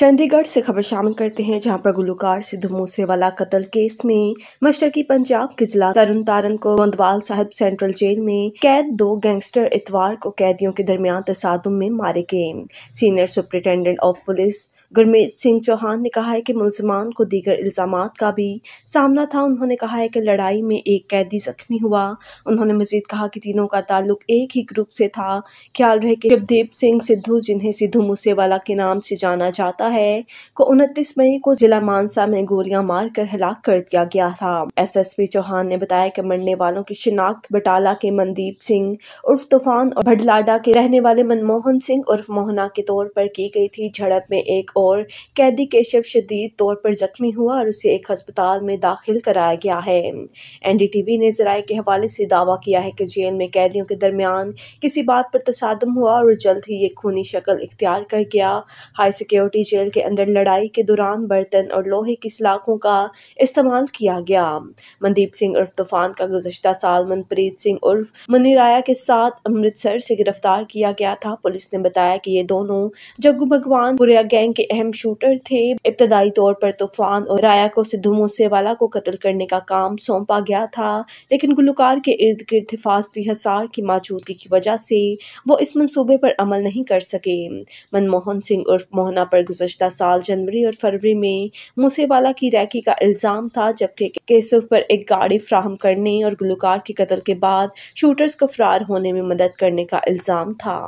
चंडीगढ़ से खबर शामिल करते हैं जहां पर गुलकार सिद्धू मूसेवाला कत्ल केस में मशरकी पंजाब के जिला तरुण तारण को गोंदवाल साहब सेंट्रल जेल में कैद दो गैंगस्टर इतवार को कैदियों के दरमियान तसादम में मारे गए senior superintendent of police Gurmeet Singh Chauhan ने कहा है कि मुलजमान को दीगर इल्जाम का भी सामना था उन्होंने कहा है कि लड़ाई में एक कैदी जख्मी हुआ उन्होंने मजीद कहा कि तीनों का ताल्लुक एक ही ग्रुप से था ख्याल रहे कि शिवदीप सिंह सिद्धू जिन्हें सिद्धू मूसेवाला के नाम से जाना जाता लिखा है को 29 मई को जिला मानसा में गोलियां मारकर हलाक कर दिया गया था एसएसपी चौहान ने बताया कि मरने वालों की शिनाख्त बटाला के मनदीप सिंह उर्फ तूफान और भडलाडा के रहने वाले मनमोहन सिंह उर्फ मोहना के तौर पर की गई थी झड़प में एक और कैदी केशव शदीद तौर पर जख्मी हुआ और उसे एक अस्पताल में दाखिल कराया गया है एनडीटीवी ने जराये के हवाले से दावा किया है कि जेल में कैदियों के दरमियान किसी बात पर तसादम हुआ और जल्द ही ये खूनी शक्ल इख्तियार कर गया हाई सिक्योरिटी जेल जेल के अंदर लड़ाई के दौरान बर्तन और लोहे की सलाखों का इस्तेमाल किया गया मनदीप सिंह उर्फ तूफान का गुजशत साल मनप्रीत सिंह उर्फ मनीराया के साथ अमृतसर से गिरफ्तार किया गया था पुलिस ने बताया कि ये दोनों जगू भगवान पुरिया गैंग के अहम शूटर थे इब्तदाई तौर पर तूफान और राया को सिद्धू मूसेवाला को कत्ल करने का काम सौंपा गया था लेकिन गुलकार के इर्द गिर्द हिफाजती हसार की मौजूदगी की वजह से वो इस मनसूबे पर अमल नहीं कर सके मनमोहन सिंह उर्फ मोहना पर गुजर गुजशत साल जनवरी और फरवरी में मूसेवाला की रैकी का इल्ज़ाम था जबकि केसव पर एक गाड़ी फ्राहम करने और गुलकार के कत्ल के बाद शूटर्स को फरार होने में मदद करने का इल्ज़ाम था